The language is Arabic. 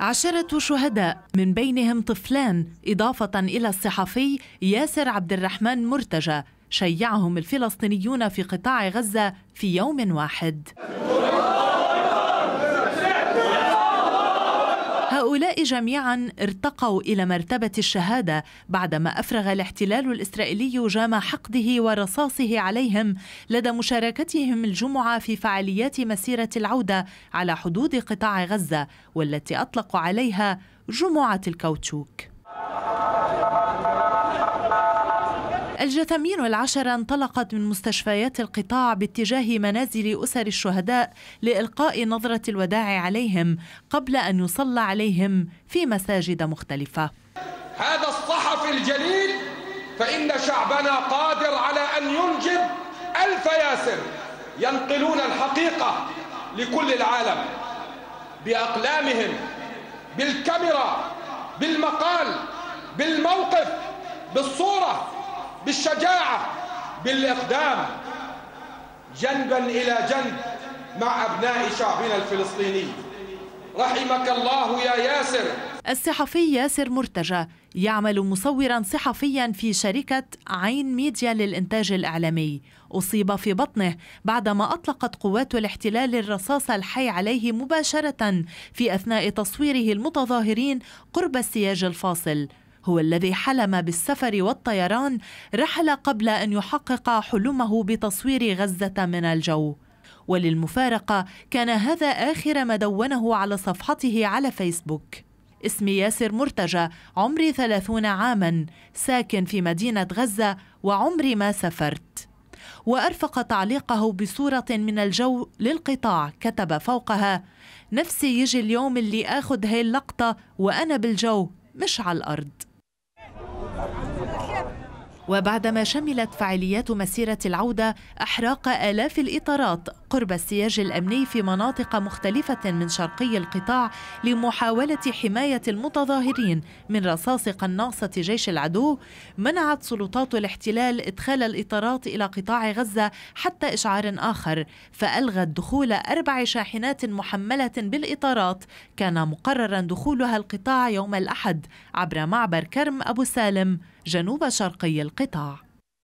عشرة شهداء من بينهم طفلان إضافة إلى الصحفي ياسر عبد الرحمن مرتجى شيعهم الفلسطينيون في قطاع غزة في يوم واحد هؤلاء جميعا ارتقوا إلى مرتبة الشهادة بعدما أفرغ الاحتلال الإسرائيلي جام حقده ورصاصه عليهم لدى مشاركتهم الجمعة في فعاليات مسيرة العودة على حدود قطاع غزة والتي أطلقوا عليها جمعة الكاوتشوك الجثامين العشرة انطلقت من مستشفيات القطاع باتجاه منازل أسر الشهداء لإلقاء نظرة الوداع عليهم قبل أن يصلى عليهم في مساجد مختلفة هذا الصحفي الجليل فإن شعبنا قادر على أن ينجب ألف ياسر ينقلون الحقيقة لكل العالم بأقلامهم بالكاميرا بالمقال بالموقف بالصورة بالشجاعة بالإقدام جنبا إلى جنب مع أبناء شعبنا الفلسطيني رحمك الله يا ياسر الصحفي ياسر مرتجى يعمل مصورا صحفيا في شركة عين ميديا للإنتاج الإعلامي أصيب في بطنه بعدما أطلقت قوات الاحتلال الرصاص الحي عليه مباشرة في أثناء تصويره المتظاهرين قرب السياج الفاصل هو الذي حلم بالسفر والطيران رحل قبل أن يحقق حلمه بتصوير غزة من الجو وللمفارقة كان هذا آخر ما دونه على صفحته على فيسبوك اسمي ياسر مرتجى عمري ثلاثون عاما ساكن في مدينة غزة وعمري ما سافرت وأرفق تعليقه بصورة من الجو للقطاع كتب فوقها نفسي يجي اليوم اللي اخذ هاي اللقطة وأنا بالجو مش على الأرض وبعدما شملت فعاليات مسيرة العودة أحراق آلاف الإطارات قرب السياج الأمني في مناطق مختلفة من شرقي القطاع لمحاولة حماية المتظاهرين من رصاص قناصة جيش العدو منعت سلطات الاحتلال إدخال الإطارات إلى قطاع غزة حتى إشعار آخر فألغت دخول أربع شاحنات محملة بالإطارات كان مقررا دخولها القطاع يوم الأحد عبر معبر كرم أبو سالم جنوب شرقي القطاع